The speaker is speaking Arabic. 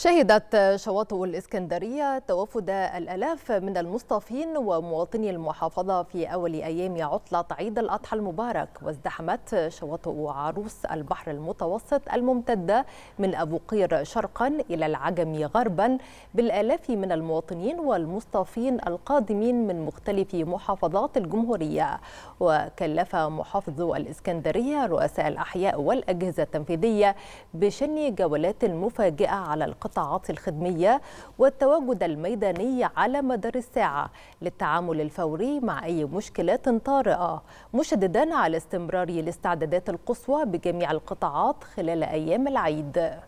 شهدت شواطئ الإسكندرية توافد الألاف من المصطفين ومواطني المحافظة في أول أيام عطلة عيد الأضحى المبارك وازدحمت شواطئ عروس البحر المتوسط الممتدة من أبو قير شرقا إلى العجم غربا بالآلاف من المواطنين والمصطفين القادمين من مختلف محافظات الجمهورية وكلف محافظ الإسكندرية رؤساء الأحياء والأجهزة التنفيذية بشن جولات مفاجئة على القطاع القطاعات الخدمية والتواجد الميداني على مدار الساعة للتعامل الفوري مع أي مشكلات طارئة مشددا على استمرار الاستعدادات القصوى بجميع القطاعات خلال أيام العيد